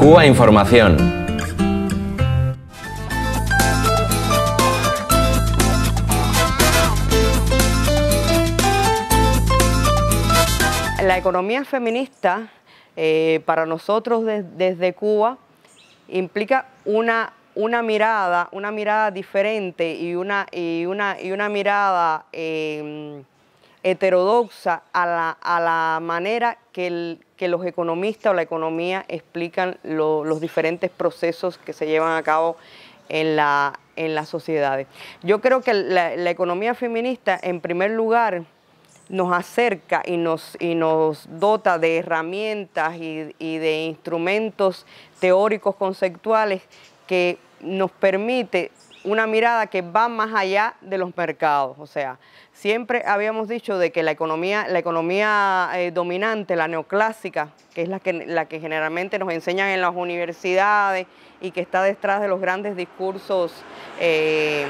Cuba Información. La economía feminista eh, para nosotros desde Cuba implica una, una, mirada, una mirada diferente y una, y una, y una mirada eh, heterodoxa a la, a la manera que el, que los economistas o la economía explican los diferentes procesos que se llevan a cabo en, la, en las sociedades. Yo creo que la, economía feminista, en primer lugar, nos acerca y nos, y nos dota de herramientas y, y de instrumentos teóricos conceptuales que nos permite una mirada que va más allá de los mercados. O sea, siempre habíamos dicho de que la economía, la economía eh, dominante, la neoclásica, que es la que, la que generalmente nos enseñan en las universidades y que está detrás de los grandes discursos eh,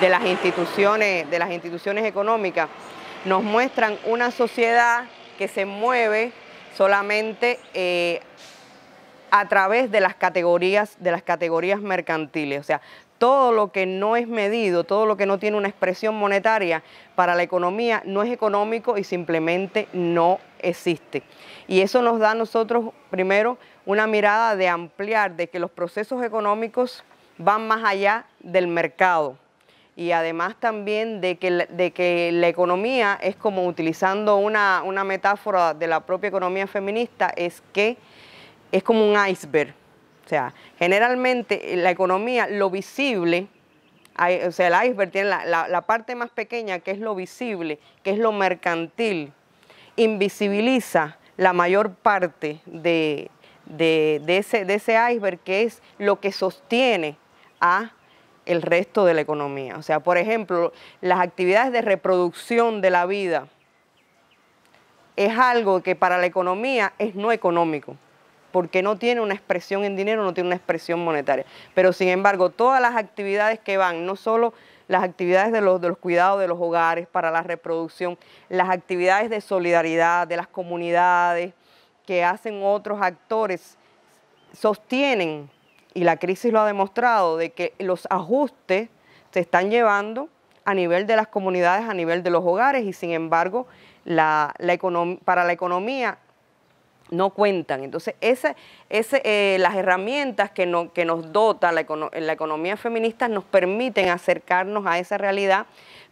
de las instituciones, de las instituciones económicas, nos muestran una sociedad que se mueve solamente eh, a través de las categorías, de las categorías mercantiles. O sea, todo lo que no es medido, todo lo que no tiene una expresión monetaria para la economía no es económico y simplemente no existe. Y eso nos da a nosotros, primero, una mirada de ampliar, de que los procesos económicos van más allá del mercado. Y además también de que, la economía es como utilizando una, una metáfora de la propia economía feminista, es que es como un iceberg o sea, generalmente eh, la economía, lo visible, o sea, el iceberg tiene la, parte más pequeña que es lo visible, que es lo mercantil, invisibiliza la mayor parte de, ese, de ese iceberg que es lo que sostiene a el resto de la economía. O sea, por ejemplo, las actividades de reproducción de la vida es algo que para la economía es no económico porque no tiene una expresión en dinero, no tiene una expresión monetaria. Pero sin embargo, todas las actividades que van, no solo las actividades de los, cuidados de los hogares para la reproducción, las actividades de solidaridad de las comunidades que hacen otros actores, sostienen, y la crisis lo ha demostrado, de que los ajustes se están llevando a nivel de las comunidades, a nivel de los hogares, y sin embargo, para la economía no cuentan. Entonces, ese, eh, las herramientas que, nos dota la, la economía feminista nos permiten acercarnos a esa realidad,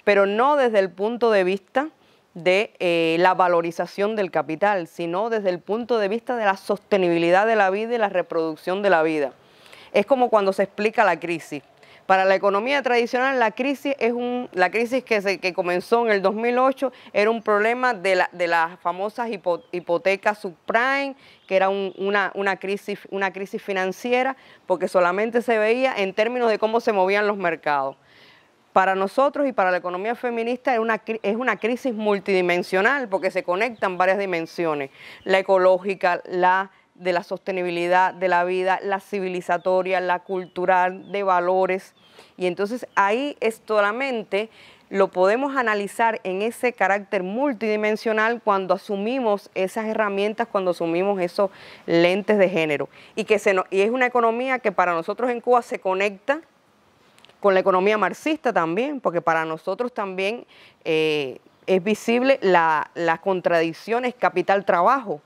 pero no desde el punto de vista de eh, la valorización del capital, sino desde el punto de vista de la sostenibilidad de la vida y la reproducción de la vida. Es como cuando se explica la crisis. Para la economía tradicional, la crisis, es la crisis que, comenzó en el 2008 era un problema de, la, las famosas hipotecas subprime, que era una, crisis, financiera, porque solamente se veía en términos de cómo se movían los mercados para nosotros y para la economía feminista es una, es una crisis multidimensional porque se conectan varias dimensiones, la ecológica, la de la sostenibilidad de la vida, la civilizatoria, la cultural, de valores. Y entonces ahí es solamente lo podemos analizar en ese carácter multidimensional cuando asumimos esas herramientas, cuando asumimos esos lentes de género. Y, que se y es una economía que para nosotros en Cuba se conecta con la economía marxista también, porque para nosotros también eh, es visible las contradicciones capital-trabajo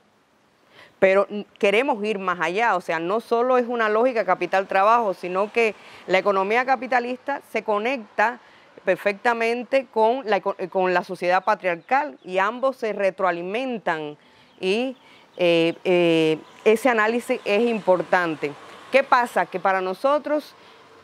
pero queremos ir más allá, o sea, no solo es una lógica capital-trabajo, sino que la economía capitalista se conecta perfectamente con la, eh, con la sociedad patriarcal y ambos se retroalimentan y eh, eh, ese análisis es importante. ¿Qué pasa? Que para nosotros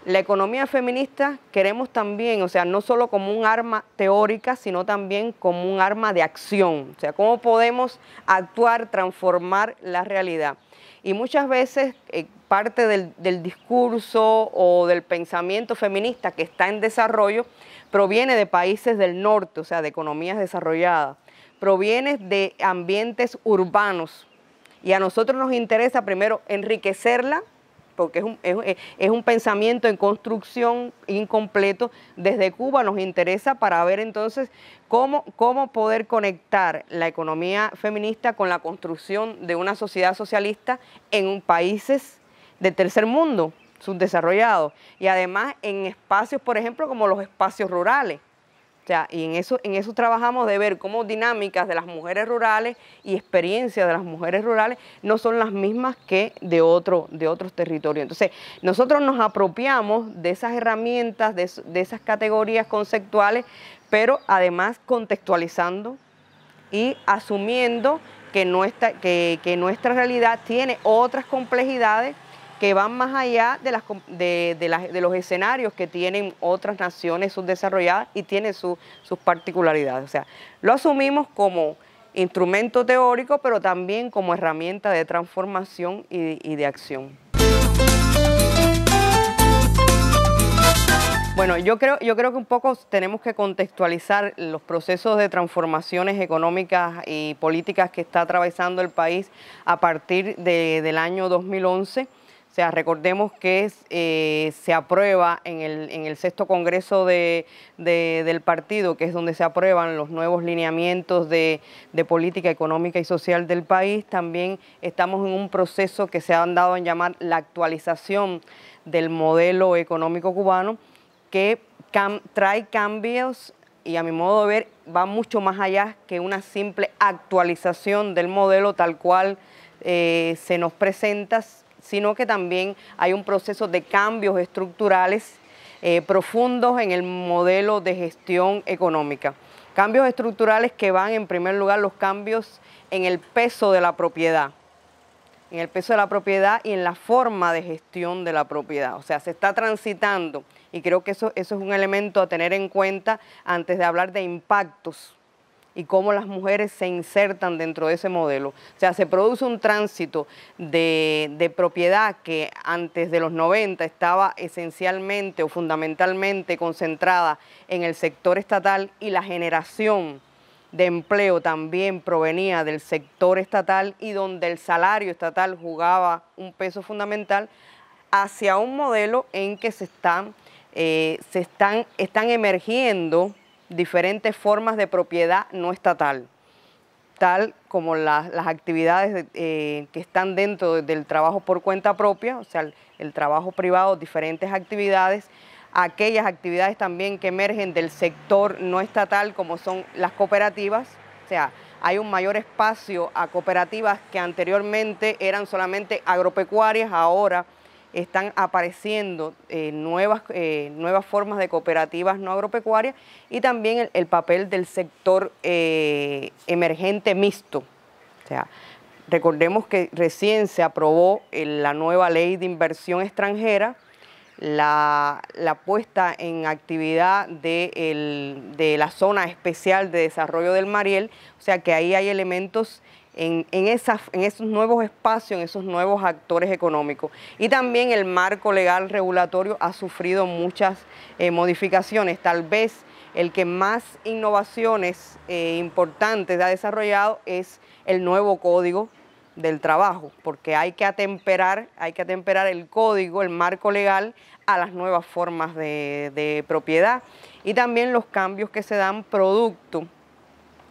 la economía feminista queremos también, o sea, no solo como un arma teórica, sino también como un arma de acción, o sea, cómo podemos actuar, transformar la realidad. Y muchas veces eh, parte del, discurso o del pensamiento feminista que está en desarrollo proviene de países del norte, o sea, de economías desarrolladas, proviene de ambientes urbanos. Y a nosotros nos interesa primero enriquecerla porque eh, es un, pensamiento en construcción incompleto. Desde Cuba nos interesa para ver entonces cómo, cómo poder conectar la economía feminista con la construcción de una sociedad socialista en países de tercer mundo subdesarrollados y además en espacios, por ejemplo, como los espacios rurales y en eso, en eso trabajamos de ver cómo dinámicas de las mujeres rurales y experiencias de las mujeres rurales no son las mismas que de, otro, de otros territorios. Entonces, nosotros nos apropiamos de esas herramientas, de, esas categorías conceptuales, pero además contextualizando y asumiendo que nuestra, que nuestra realidad tiene otras complejidades que van más allá de, los escenarios que tienen otras naciones subdesarrolladas y tienen sus particularidades. O sea, lo asumimos como instrumento teórico, pero también como herramienta de transformación y, de acción. Bueno, yo creo, que un poco tenemos que contextualizar los procesos de transformaciones económicas y políticas que está atravesando el país a partir del año 2011. O sea, recordemos que eh, se aprueba en el, en sexto congreso del partido, que es donde se aprueban los nuevos lineamientos de, política económica y social del país. También estamos en un proceso que se ha dado en llamar la actualización del modelo económico cubano, que trae cambios y a mi modo de ver va mucho más allá que una simple actualización del modelo tal cual eh, se nos presenta sino que también hay un proceso de cambios estructurales eh, profundos en el modelo de gestión económica. Cambios estructurales que van en primer lugar los cambios en el peso de la propiedad en el peso de la propiedad y en la forma de gestión de la propiedad. O sea, se está transitando y creo que eso es un elemento a tener en cuenta antes de hablar de impactos y cómo las mujeres se insertan dentro de ese modelo. O sea, se produce un tránsito de, propiedad que antes de los 90 estaba esencialmente o fundamentalmente concentrada en el sector estatal y la generación de empleo también provenía del sector estatal y donde el salario estatal jugaba un peso fundamental hacia un modelo en que se eh, se están, están emergiendo diferentes formas de propiedad no estatal, tal como las actividades eh, que están dentro del trabajo por cuenta propia, o sea, el trabajo privado, diferentes actividades, aquellas actividades también que emergen del sector no estatal, como son las cooperativas, o sea, hay un mayor espacio a cooperativas que anteriormente eran solamente agropecuarias, ahora están apareciendo eh, nuevas, eh, nuevas formas de cooperativas no agropecuarias y también el, papel del sector eh, emergente mixto. O sea, recordemos que recién se aprobó la nueva ley de inversión extranjera, la, puesta en actividad de, de, la zona especial de desarrollo del Mariel, o sea que ahí hay elementos en, esos nuevos espacios, en esos nuevos actores económicos. Y también el marco legal regulatorio ha sufrido muchas eh, modificaciones. Tal vez el que más innovaciones eh, importantes ha desarrollado es el nuevo código del trabajo, porque hay que atemperar, hay que atemperar el código, el marco legal a las nuevas formas de, de propiedad y también los cambios que se dan producto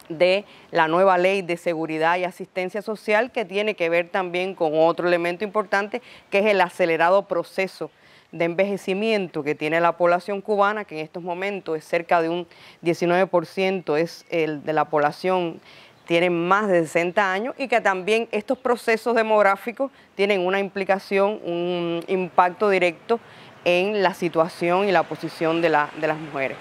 de la nueva ley de seguridad y asistencia social que tiene que ver también con otro elemento importante que es el acelerado proceso de envejecimiento que tiene la población cubana, que en estos momentos es cerca de un 19%, es el de la población tiene más de 60 años y que también estos procesos demográficos tienen una implicación, un impacto directo en la situación y la posición de las mujeres.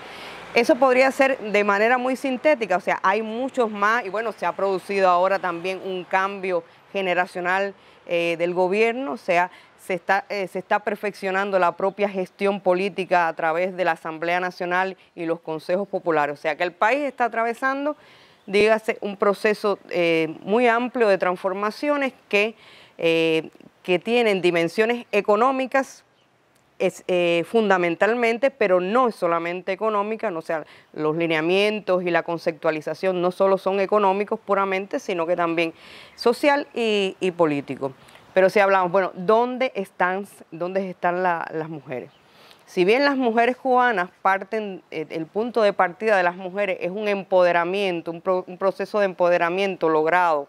Eso podría ser de manera muy sintética, o sea, hay muchos más y bueno, se ha producido ahora también un cambio generacional eh, del gobierno, o sea, se está, eh, se está perfeccionando la propia gestión política a través de la Asamblea Nacional y los consejos populares, o sea, que el país está atravesando, dígase, un proceso eh, muy amplio de transformaciones que, que tienen dimensiones económicas, es, eh, fundamentalmente, pero no es solamente económica, no o sea, los lineamientos y la conceptualización no solo son económicos puramente, sino que también social y, político. Pero si hablamos, bueno, ¿dónde están, dónde están las mujeres? Si bien las mujeres cubanas parten, eh, el punto de partida de las mujeres es un empoderamiento, un proceso de empoderamiento logrado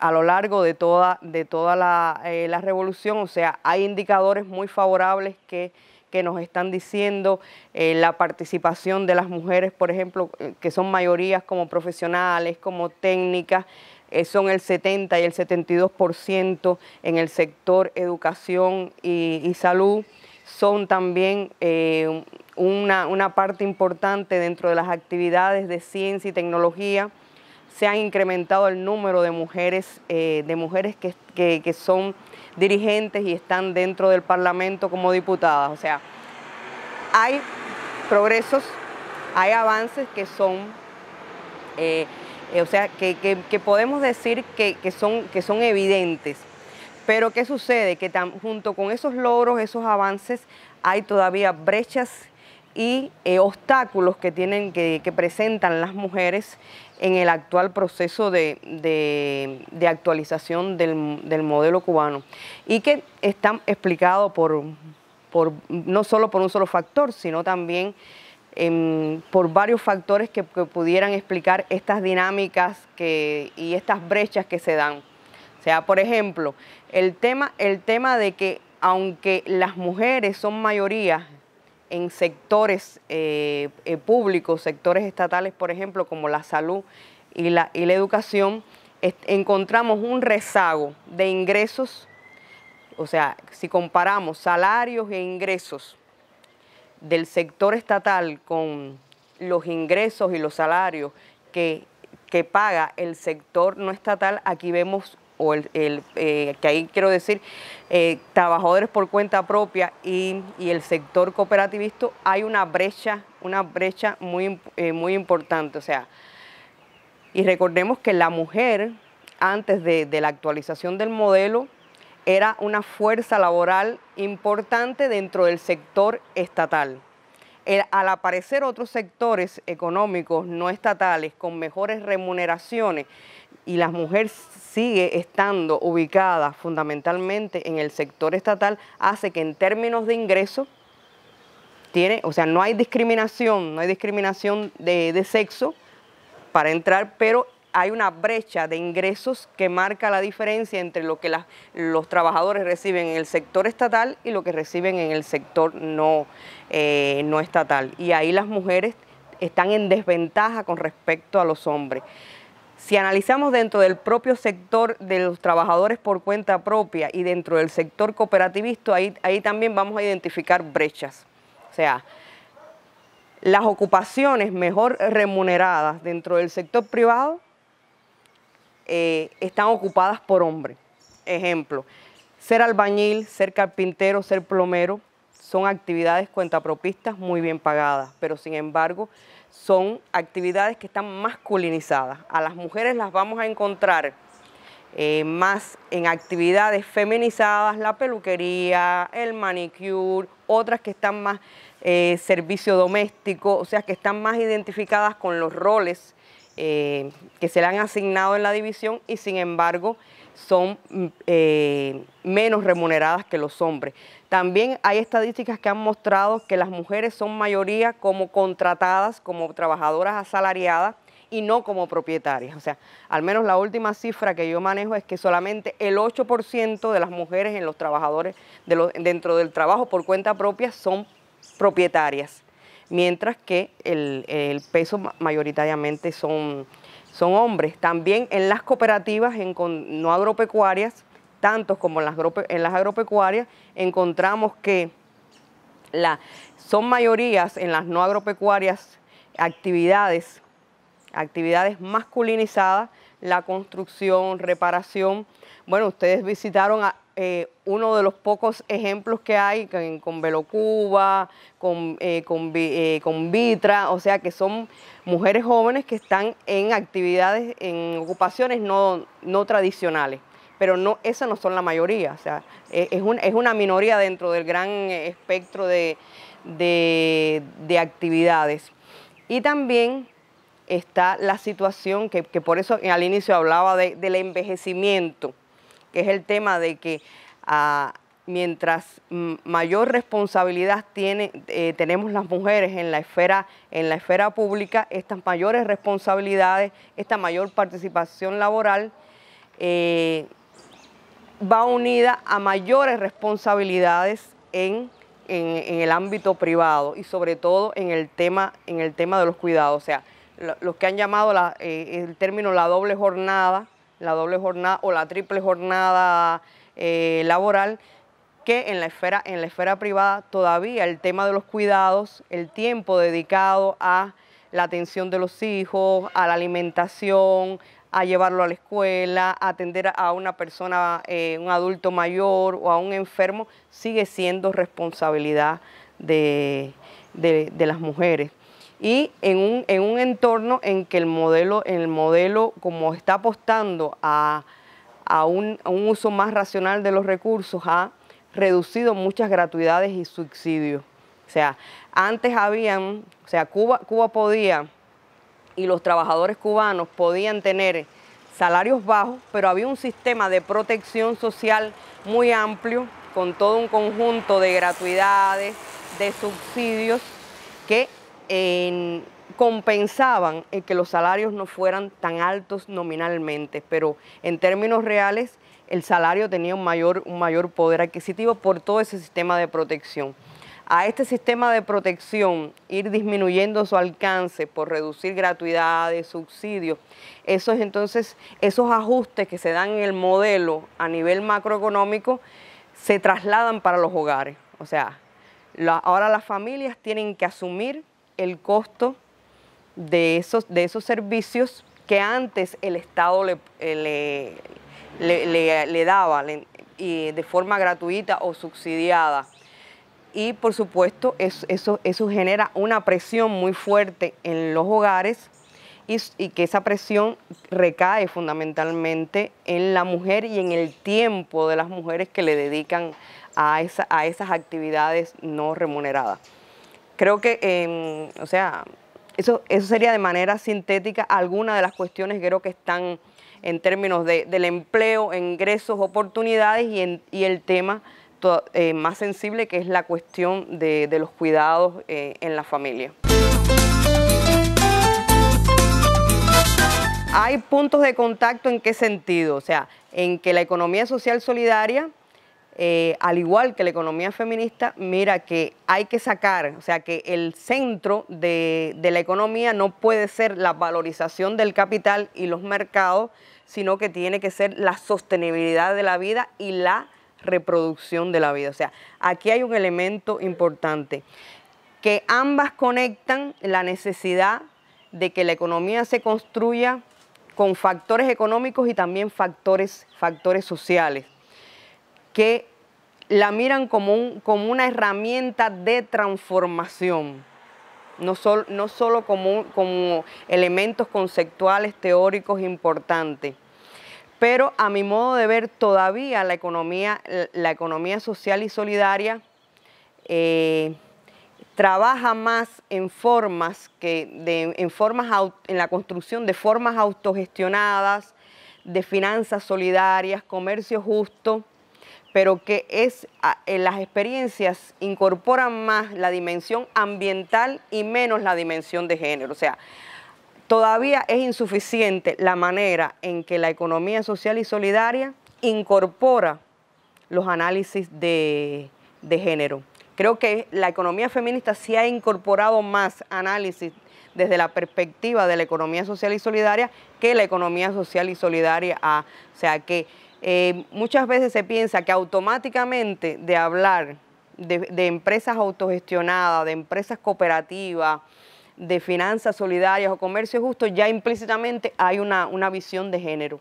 a lo largo de toda, de toda eh, la, revolución, o sea, hay indicadores muy favorables que que nos están diciendo, eh, la participación de las mujeres, por ejemplo, eh, que son mayorías como profesionales, como técnicas, son el 70 y el 72% en el sector educación y, salud, son también una parte importante dentro de las actividades de ciencia y tecnología se ha incrementado el número de mujeres, eh, de mujeres que, son dirigentes y están dentro del Parlamento como diputadas. O sea, hay progresos, hay avances que son, eh, eh, o sea, que, podemos decir son, que son evidentes. Pero ¿qué sucede? Que junto con esos logros, esos avances, hay todavía brechas y eh, obstáculos que tienen que, presentan las mujeres en el actual proceso de, actualización del, modelo cubano y que están explicados por, no solo por un solo factor, sino también em, por varios factores que, pudieran explicar estas dinámicas y estas brechas que se dan. O sea, por ejemplo, el tema, el tema de que aunque las mujeres son mayoría en sectores eh, eh, públicos, sectores estatales, por ejemplo, como la salud y la, educación, encontramos un rezago de ingresos, o sea, si comparamos salarios e ingresos del sector estatal con los ingresos y los salarios que, que paga el sector no estatal, aquí vemos o el, eh, que ahí quiero decir, eh, trabajadores por cuenta propia y, el sector cooperativista, hay una brecha, una brecha muy, eh, muy importante. O sea, y recordemos que la mujer, antes de, la actualización del modelo, era una fuerza laboral importante dentro del sector estatal. al aparecer otros sectores económicos no estatales con mejores remuneraciones, y la mujer sigue estando ubicada fundamentalmente en el sector estatal, hace que en términos de ingreso tiene, o sea, no hay discriminación, no hay discriminación de, sexo para entrar, pero hay una brecha de ingresos que marca la diferencia entre lo que los trabajadores reciben en el sector estatal y lo que reciben en el sector no eh, estatal. Y ahí las mujeres están en desventaja con respecto a los hombres. Si analizamos dentro del propio sector de los trabajadores por cuenta propia y dentro del sector cooperativista, ahí, también vamos a identificar brechas. O sea, las ocupaciones mejor remuneradas dentro del sector privado eh, están ocupadas por hombres. Ejemplo, ser albañil, ser carpintero, ser plomero, son actividades cuentapropistas muy bien pagadas, pero sin embargo son actividades que están masculinizadas. A las mujeres las vamos a encontrar eh, más en actividades feminizadas, la peluquería, el manicure, otras que están más eh, servicio doméstico, o sea, que están más identificadas con los roles eh, que se le han asignado en la división y sin embargo son mm, eh, menos remuneradas que los hombres. También hay estadísticas que han mostrado que las mujeres son mayoría como contratadas, como trabajadoras asalariadas y no como propietarias. O sea, al menos la última cifra que yo manejo es que solamente el 8% de las mujeres en los trabajadores dentro del trabajo por cuenta propia son propietarias mientras que el, peso mayoritariamente son, hombres. También en las cooperativas no agropecuarias, tantos como en las, agropecuarias, encontramos que son mayorías en las no agropecuarias actividades, actividades masculinizadas, la construcción, reparación, bueno, ustedes visitaron eh, uno de los pocos ejemplos que hay con, Velocuba, eh, eh, con, Vitra, o sea que son mujeres jóvenes que están en actividades, en ocupaciones no, tradicionales. Pero no, esas no son la mayoría, o sea, es, es una minoría dentro del gran espectro de, actividades. Y también está la situación que, por eso al inicio hablaba del envejecimiento que es el tema de que ah, mientras mayor responsabilidad tiene, eh, tenemos las mujeres en la, esfera, en la esfera pública, estas mayores responsabilidades, esta mayor participación laboral eh, va unida a mayores responsabilidades en, el ámbito privado y sobre todo en el tema, en el tema de los cuidados. O sea, los que han llamado eh, el término la doble jornada, la doble jornada o la triple jornada eh, laboral, que en la, esfera, en la esfera privada todavía el tema de los cuidados, el tiempo dedicado a la atención de los hijos, a la alimentación, a llevarlo a la escuela, a atender a una persona, eh, un adulto mayor o a un enfermo, sigue siendo responsabilidad de las mujeres y en un, en un entorno en que el modelo, el modelo como está apostando a, un, uso más racional de los recursos, ha reducido muchas gratuidades y subsidios. O sea, antes habían, o sea, Cuba, Cuba podía y los trabajadores cubanos podían tener salarios bajos, pero había un sistema de protección social muy amplio, con todo un conjunto de gratuidades, de subsidios, que compensaban el que los salarios no fueran tan altos nominalmente, pero en términos reales el salario tenía un mayor, un mayor poder adquisitivo por todo ese sistema de protección. A este sistema de protección, ir disminuyendo su alcance por reducir gratuidades, subsidios, esos entonces, esos ajustes que se dan en el modelo a nivel macroeconómico se trasladan para los hogares. O sea, ahora las familias tienen que asumir el costo de esos, de esos servicios que antes el Estado le, eh, le, daba de forma gratuita o subsidiada. Y por supuesto eso, eso, genera una presión muy fuerte en los hogares y, que esa presión recae fundamentalmente en la mujer y en el tiempo de las mujeres que le dedican a, a esas actividades no remuneradas. Creo que, em, o sea, eso, eso sería de manera sintética alguna de las cuestiones que creo que están en términos del empleo, ingresos, oportunidades y, el tema eh, más sensible que es la cuestión de, los cuidados eh, en la familia. Hay puntos de contacto en qué sentido, o sea, en que la economía social solidaria eh, al igual que la economía feminista, mira que hay que sacar, o sea, que el centro de, la economía no puede ser la valorización del capital y los mercados, sino que tiene que ser la sostenibilidad de la vida y la reproducción de la vida. O sea, aquí hay un elemento importante, que ambas conectan la necesidad de que la economía se construya con factores económicos y también factores, factores sociales, que la miran como, como una herramienta de transformación, no, solo como, elementos conceptuales, teóricos importantes. Pero a mi modo de ver, todavía la economía, la economía social y solidaria eh, trabaja más en formas que en formas en la construcción de formas autogestionadas, de finanzas solidarias, comercio justo, pero que es, ah, las experiencias incorporan más la dimensión ambiental y menos la dimensión de género. O sea, todavía es insuficiente la manera en que la economía social y solidaria incorpora los análisis de, género. Creo que la economía feminista sí ha incorporado más análisis desde la perspectiva de la economía social y solidaria que la economía social y solidaria. A, ah, o sea que eh, muchas veces se piensa que automáticamente de hablar de, empresas autogestionadas, de empresas cooperativas, de finanzas solidarias o comercio justo, ya implícitamente hay una, visión de género.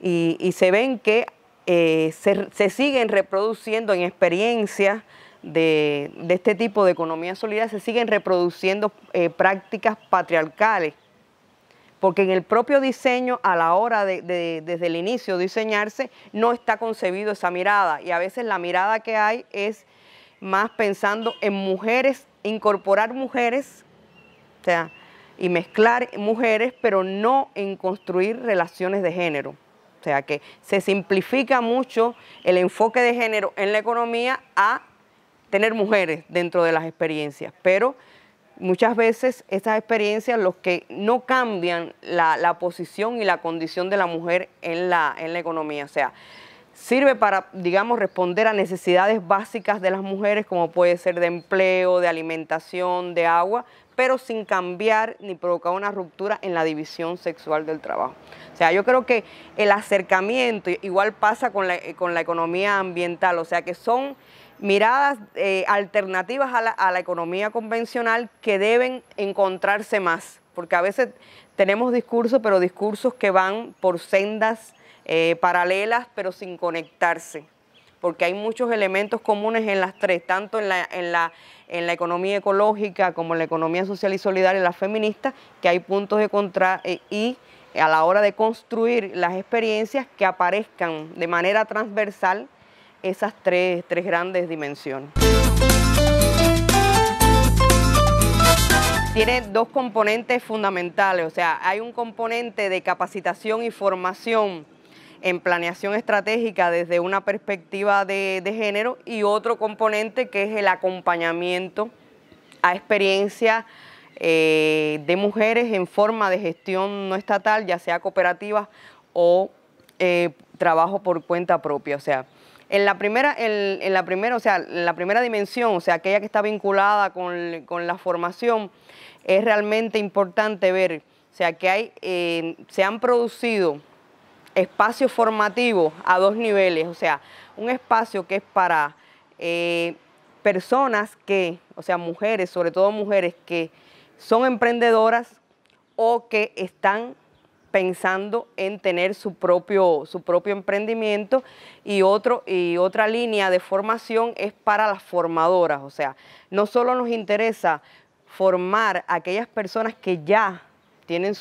Y, se ven que eh, se, siguen reproduciendo en experiencias de, este tipo de economía solidaria, se siguen reproduciendo eh, prácticas patriarcales porque en el propio diseño, a la hora de, desde el inicio diseñarse, no está concebido esa mirada y a veces la mirada que hay es más pensando en mujeres, incorporar mujeres, o sea, y mezclar mujeres, pero no en construir relaciones de género. O sea, que se simplifica mucho el enfoque de género en la economía a tener mujeres dentro de las experiencias, pero muchas veces esas experiencias los que no cambian la, posición y la condición de la mujer en la, economía. O sea, sirve para, digamos, responder a necesidades básicas de las mujeres, como puede ser de empleo, de alimentación, de agua, pero sin cambiar ni provocar una ruptura en la división sexual del trabajo. O sea, yo creo que el acercamiento, igual pasa con la, con la economía ambiental, o sea, que son miradas eh, alternativas a la, economía convencional que deben encontrarse más, porque a veces tenemos discursos, pero discursos que van por sendas eh, paralelas, pero sin conectarse, porque hay muchos elementos comunes en las tres, tanto en la, economía ecológica como en la economía social y solidaria, la feminista, que hay puntos de contra eh, y a la hora de construir las experiencias que aparezcan de manera transversal esas tres, tres grandes dimensiones. Tiene dos componentes fundamentales, o sea, hay un componente de capacitación y formación en planeación estratégica desde una perspectiva de, género y otro componente que es el acompañamiento a experiencias eh, de mujeres en forma de gestión no estatal, ya sea cooperativa o eh, trabajo por cuenta propia. O sea, en la primera, en, la primera, o sea, la primera dimensión, o sea, aquella que está vinculada con, la formación, es realmente importante ver, o sea, que hay, eh, se han producido espacios formativos a dos niveles, o sea, un espacio que es para eh, personas que, o sea, mujeres, sobre todo mujeres que son emprendedoras o que están pensando en tener su propio, su propio emprendimiento y, otro, y otra línea de formación es para las formadoras, o sea, no solo nos interesa formar a aquellas personas que ya tienen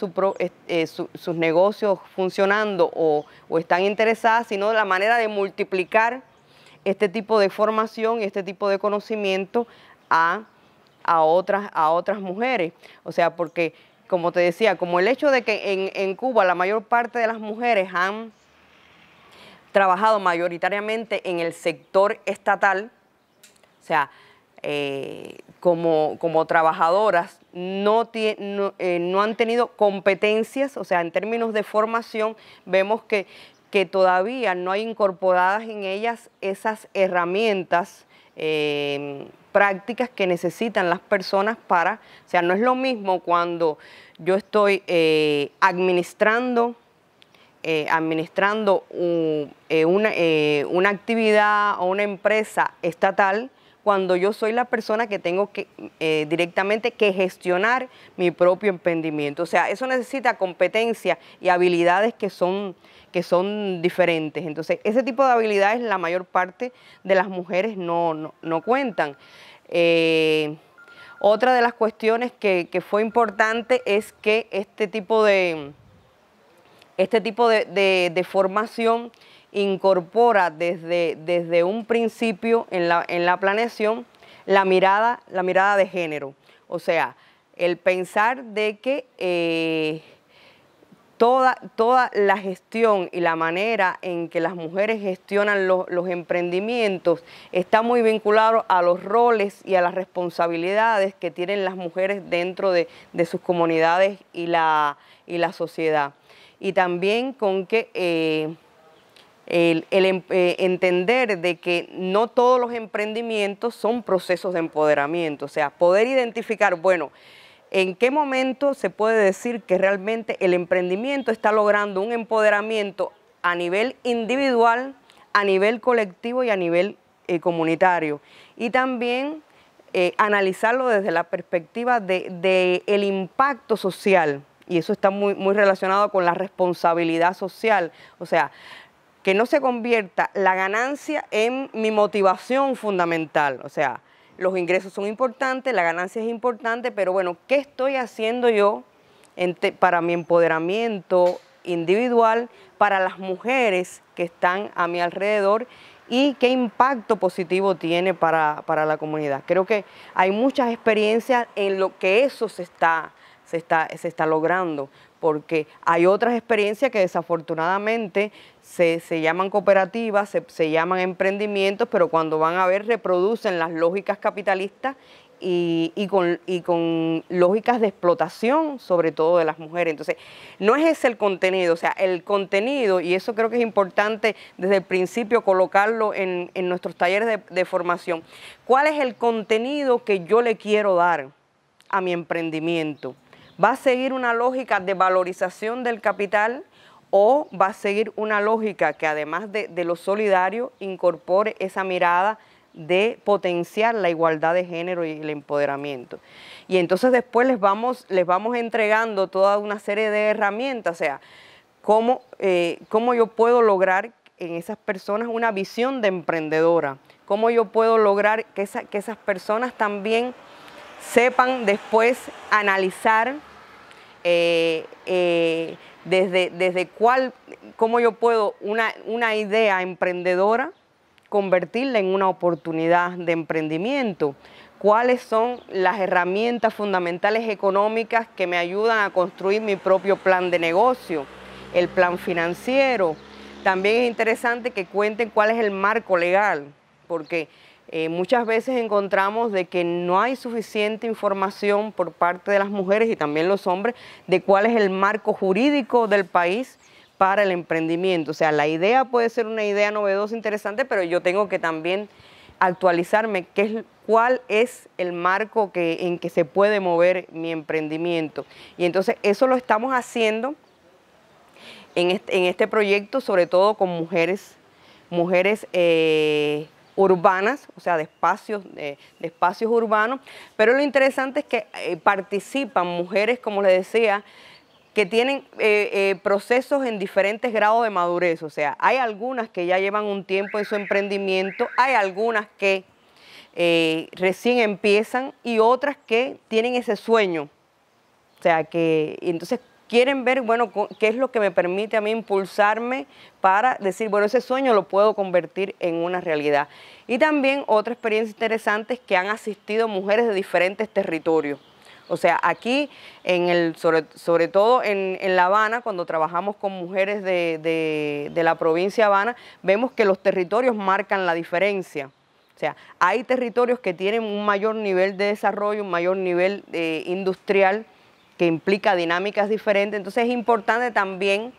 eh, sus negocios funcionando o, están interesadas, sino la manera de multiplicar este tipo de formación y este tipo de conocimiento a, otras, a otras mujeres. O sea, porque como te decía, como el hecho de que en, Cuba la mayor parte de las mujeres han trabajado mayoritariamente en el sector estatal, o sea, eh, como, trabajadoras eh, no, han tenido competencias, o sea, en términos de formación, vemos que, todavía no hay incorporadas en ellas esas herramientas. Eh, prácticas que necesitan las personas para, o sea, no es lo mismo cuando yo estoy eh, administrando, eh, administrando eh, una actividad o una empresa estatal cuando yo soy la persona que tengo que eh, directamente que gestionar mi propio emprendimiento. O sea, eso necesita competencia y habilidades que son, que son diferentes. Entonces, ese tipo de habilidades la mayor parte de las mujeres no, cuentan. Eh, otra de las cuestiones que, fue importante es que este tipo de, este tipo de, de formación incorpora desde, desde un principio en la, en la planeación la mirada, la mirada de género. O sea, el pensar de que eh, toda, toda, la gestión y la manera en que las mujeres gestionan los emprendimientos está muy vinculado a los roles y a las responsabilidades que tienen las mujeres dentro de, sus comunidades y la, y la sociedad. Y también con que... Eh, el, em, eh, entender de que no todos los emprendimientos son procesos de empoderamiento, o sea, poder identificar, bueno, en qué momento se puede decir que realmente el emprendimiento está logrando un empoderamiento a nivel individual, a nivel colectivo y a nivel eh, comunitario. Y también eh, analizarlo desde la perspectiva del de, impacto social. Y eso está muy, muy relacionado con la responsabilidad social. O sea, que no se convierta la ganancia en mi motivación fundamental. O sea, los ingresos son importantes, la ganancia es importante, pero bueno, ¿qué estoy haciendo yo para mi empoderamiento individual, para las mujeres que están a mi alrededor y qué impacto positivo tiene para, la comunidad? Creo que hay muchas experiencias en lo que eso se está, se está, se está logrando porque hay otras experiencias que desafortunadamente se, llaman cooperativas, se, llaman emprendimientos, pero cuando van a ver reproducen las lógicas capitalistas y, con, lógicas de explotación, sobre todo de las mujeres. Entonces, no es ese el contenido, o sea, el contenido, y eso creo que es importante desde el principio colocarlo en, nuestros talleres de, de formación, ¿cuál es el contenido que yo le quiero dar a mi emprendimiento? ¿Va a seguir una lógica de valorización del capital o va a seguir una lógica que además de, lo solidario incorpore esa mirada de potenciar la igualdad de género y el empoderamiento. Y entonces después les vamos, les vamos entregando toda una serie de herramientas, o sea, cómo, eh, yo puedo lograr en esas personas una visión de emprendedora, cómo yo puedo lograr que, que esas personas también sepan después analizar eh, eh, desde, desde cuál, cómo yo puedo una, una idea emprendedora convertirla en una oportunidad de emprendimiento, cuáles son las herramientas fundamentales económicas que me ayudan a construir mi propio plan de negocio, el plan financiero. También es interesante que cuenten cuál es el marco legal, porque eh, muchas veces encontramos de que no hay suficiente información por parte de las mujeres y también los hombres de cuál es el marco jurídico del país para el emprendimiento. O sea, la idea puede ser una idea novedosa, interesante, pero yo tengo que también actualizarme qué es, cuál es el marco que, en que se puede mover mi emprendimiento. Y entonces eso lo estamos haciendo en este, proyecto, sobre todo con mujeres, mujeres eh, urbanas, o sea, de espacios, de, espacios urbanos, pero lo interesante es que eh, participan mujeres, como les decía, que tienen eh, eh, procesos en diferentes grados de madurez, o sea, hay algunas que ya llevan un tiempo en su emprendimiento, hay algunas que recién empiezan y otras que tienen ese sueño. O sea, que entonces quieren ver, bueno, qué es lo que me permite a mí impulsarme para decir, bueno, ese sueño lo puedo convertir en una realidad. Y también otra experiencia interesante es que han asistido mujeres de diferentes territorios. O sea, aquí, en el, sobre, todo en, La Habana, cuando trabajamos con mujeres de, la provincia de Habana, vemos que los territorios marcan la diferencia. O sea, hay territorios que tienen un mayor nivel de desarrollo, un mayor nivel eh, industrial, que implica dinámicas diferentes. Entonces es importante también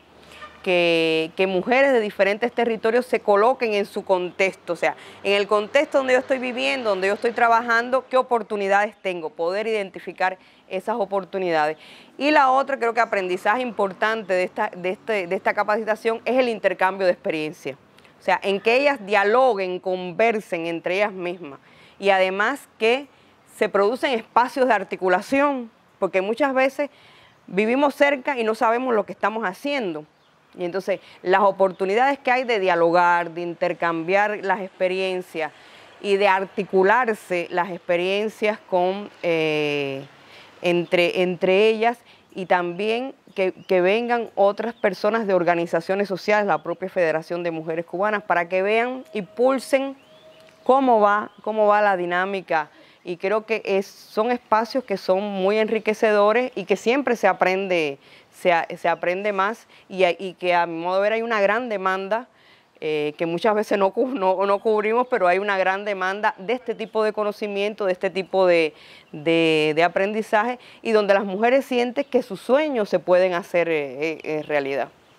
que, mujeres de diferentes territorios se coloquen en su contexto, o sea, en el contexto donde yo estoy viviendo, donde yo estoy trabajando, qué oportunidades tengo, poder identificar esas oportunidades. Y la otra, creo que aprendizaje importante de esta, de este, esta capacitación es el intercambio de experiencia, o sea, en que ellas dialoguen, conversen entre ellas mismas y además que se producen espacios de articulación porque muchas veces vivimos cerca y no sabemos lo que estamos haciendo. Y entonces las oportunidades que hay de dialogar, de intercambiar las experiencias y de articularse las experiencias con, eh, entre, entre ellas y también que, vengan otras personas de organizaciones sociales, la propia Federación de Mujeres Cubanas, para que vean y pulsen cómo va, cómo va la dinámica y creo que son espacios que son muy enriquecedores y que siempre se aprende, se, aprende más y, que a mi modo de ver hay una gran demanda. Eh, que muchas veces no, no, cubrimos, pero hay una gran demanda de este tipo de conocimiento, de este tipo de, aprendizaje, y donde las mujeres sienten que sus sueños se pueden hacer eh, eh, realidad.